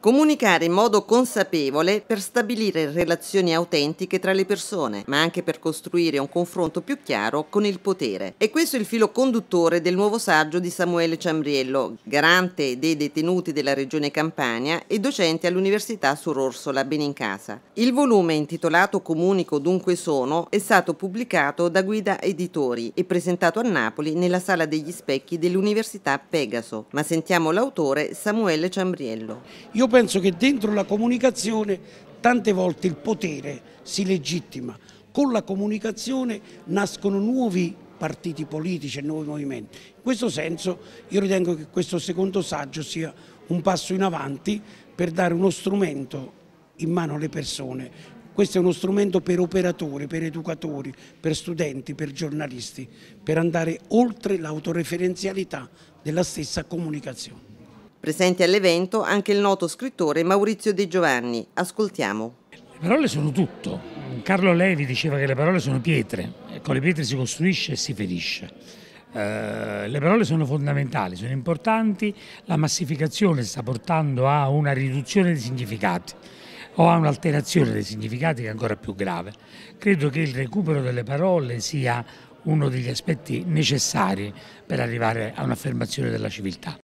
Comunicare in modo consapevole per stabilire relazioni autentiche tra le persone, ma anche per costruire un confronto più chiaro con il potere. E questo è il filo conduttore del nuovo saggio di Samuele Ciambriello, garante dei detenuti della Regione Campania e docente all'Università Sur Orsola Benincasa. Il volume intitolato Comunico dunque sono è stato pubblicato da Guida Editori e presentato a Napoli nella Sala degli Specchi dell'Università Pegaso, ma sentiamo l'autore Samuele Ciambriello. Io penso che dentro la comunicazione tante volte il potere si legittima, con la comunicazione nascono nuovi partiti politici e nuovi movimenti. In questo senso io ritengo che questo secondo saggio sia un passo in avanti per dare uno strumento in mano alle persone. Questo è uno strumento per operatori, per educatori, per studenti, per giornalisti, per andare oltre l'autoreferenzialità della stessa comunicazione. Presente all'evento anche il noto scrittore Maurizio De Giovanni. Ascoltiamo. Le parole sono tutto. Carlo Levi diceva che le parole sono pietre, con le pietre si costruisce e si ferisce. Eh, le parole sono fondamentali, sono importanti, la massificazione sta portando a una riduzione dei significati o a un'alterazione dei significati che è ancora più grave. Credo che il recupero delle parole sia uno degli aspetti necessari per arrivare a un'affermazione della civiltà.